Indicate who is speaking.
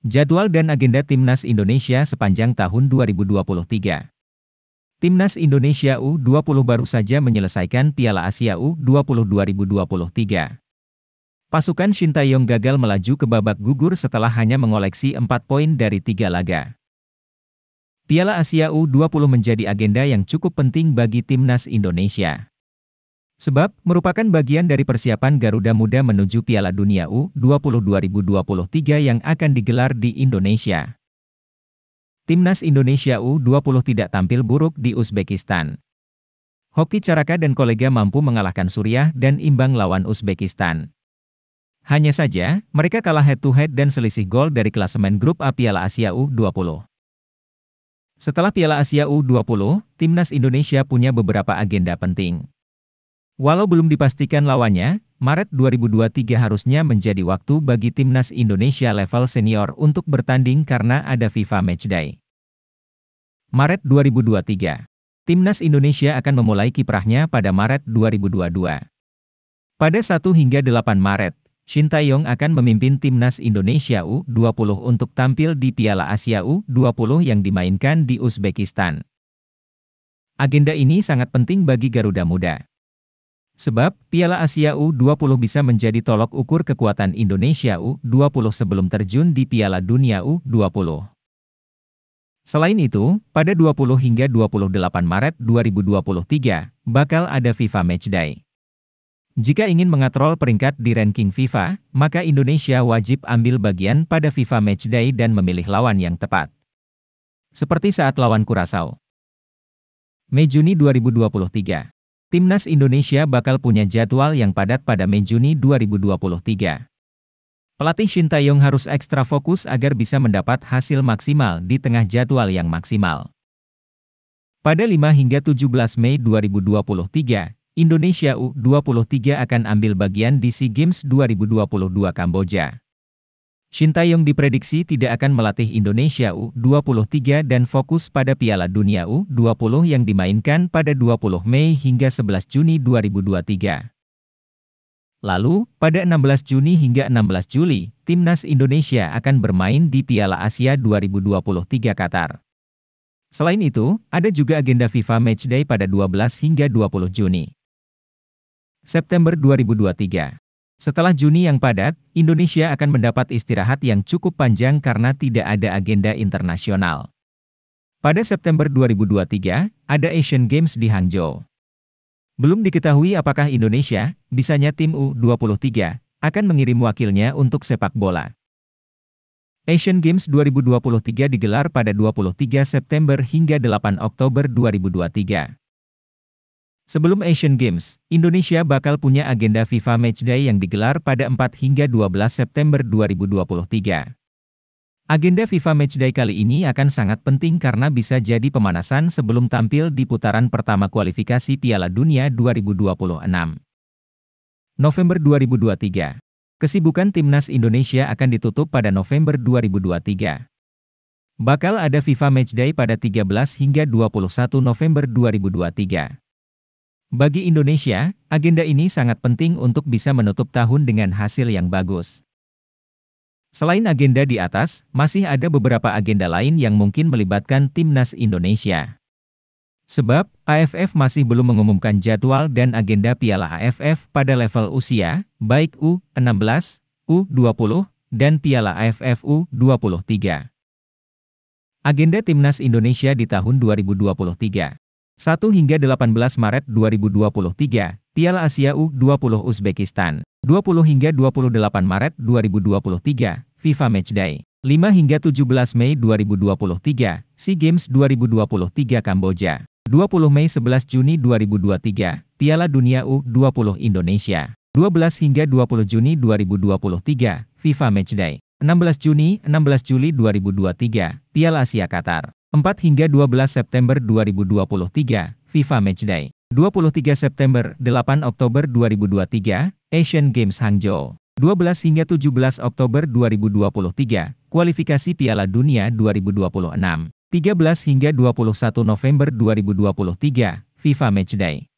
Speaker 1: Jadwal dan agenda Timnas Indonesia sepanjang tahun 2023. Timnas Indonesia U20 baru saja menyelesaikan Piala Asia U20 2023. Pasukan Tae-yong gagal melaju ke babak gugur setelah hanya mengoleksi 4 poin dari 3 laga. Piala Asia U20 menjadi agenda yang cukup penting bagi Timnas Indonesia. Sebab, merupakan bagian dari persiapan Garuda Muda menuju Piala Dunia U20 2023 yang akan digelar di Indonesia. Timnas Indonesia U20 tidak tampil buruk di Uzbekistan. Hoki Caraka dan kolega mampu mengalahkan Suriah dan imbang lawan Uzbekistan. Hanya saja, mereka kalah head-to-head -head dan selisih gol dari klasemen grup A Piala Asia U20. Setelah Piala Asia U20, Timnas Indonesia punya beberapa agenda penting. Walau belum dipastikan lawannya, Maret 2023 harusnya menjadi waktu bagi timnas Indonesia level senior untuk bertanding karena ada FIFA Matchday. Maret 2023 Timnas Indonesia akan memulai kiprahnya pada Maret 2022. Pada 1 hingga 8 Maret, Shin Taeyong akan memimpin Timnas Indonesia U20 untuk tampil di Piala Asia U20 yang dimainkan di Uzbekistan. Agenda ini sangat penting bagi Garuda Muda. Sebab, Piala Asia U20 bisa menjadi tolok ukur kekuatan Indonesia U20 sebelum terjun di Piala Dunia U20. Selain itu, pada 20 hingga 28 Maret 2023, bakal ada FIFA Matchday. Jika ingin mengatrol peringkat di ranking FIFA, maka Indonesia wajib ambil bagian pada FIFA Matchday dan memilih lawan yang tepat. Seperti saat lawan Kurasau, Mei Juni 2023 Timnas Indonesia bakal punya jadwal yang padat pada Mei-Juni 2023. Pelatih Shin Taeyong harus ekstra fokus agar bisa mendapat hasil maksimal di tengah jadwal yang maksimal. Pada 5 hingga 17 Mei 2023, Indonesia U23 akan ambil bagian di SEA Games 2022 Kamboja. Shin Tae-yong diprediksi tidak akan melatih Indonesia U23 dan fokus pada Piala Dunia U20 yang dimainkan pada 20 Mei hingga 11 Juni 2023. Lalu, pada 16 Juni hingga 16 Juli, Timnas Indonesia akan bermain di Piala Asia 2023 Qatar. Selain itu, ada juga agenda FIFA Matchday pada 12 hingga 20 Juni. September 2023 setelah Juni yang padat, Indonesia akan mendapat istirahat yang cukup panjang karena tidak ada agenda internasional. Pada September 2023, ada Asian Games di Hangzhou. Belum diketahui apakah Indonesia, bisanya tim U23, akan mengirim wakilnya untuk sepak bola. Asian Games 2023 digelar pada 23 September hingga 8 Oktober 2023. Sebelum Asian Games, Indonesia bakal punya agenda FIFA Matchday yang digelar pada 4 hingga 12 September 2023. Agenda FIFA Matchday kali ini akan sangat penting karena bisa jadi pemanasan sebelum tampil di putaran pertama kualifikasi Piala Dunia 2026. November 2023 Kesibukan Timnas Indonesia akan ditutup pada November 2023. Bakal ada FIFA Matchday pada 13 hingga 21 November 2023. Bagi Indonesia, agenda ini sangat penting untuk bisa menutup tahun dengan hasil yang bagus. Selain agenda di atas, masih ada beberapa agenda lain yang mungkin melibatkan timnas Indonesia. Sebab, AFF masih belum mengumumkan jadwal dan agenda Piala AFF pada level usia, baik U16, U20, dan Piala AFF U23. Agenda Timnas Indonesia di tahun 2023 1 hingga 18 Maret 2023, Piala Asia U20 Uzbekistan, 20 hingga 28 Maret 2023, FIFA Matchday, 5 hingga 17 Mei 2023, SEA Games 2023 Kamboja, 20 Mei 11 Juni 2023, Piala Dunia U20 Indonesia, 12 hingga 20 Juni 2023, FIFA Matchday, 16 Juni 16 Juli 2023, Piala Asia Qatar. 4 hingga 12 September 2023, FIFA Matchday. 23 September 8 Oktober 2023, Asian Games Hangzhou. 12 hingga 17 Oktober 2023, kualifikasi Piala Dunia 2026. 13 hingga 21 November 2023, FIFA Matchday.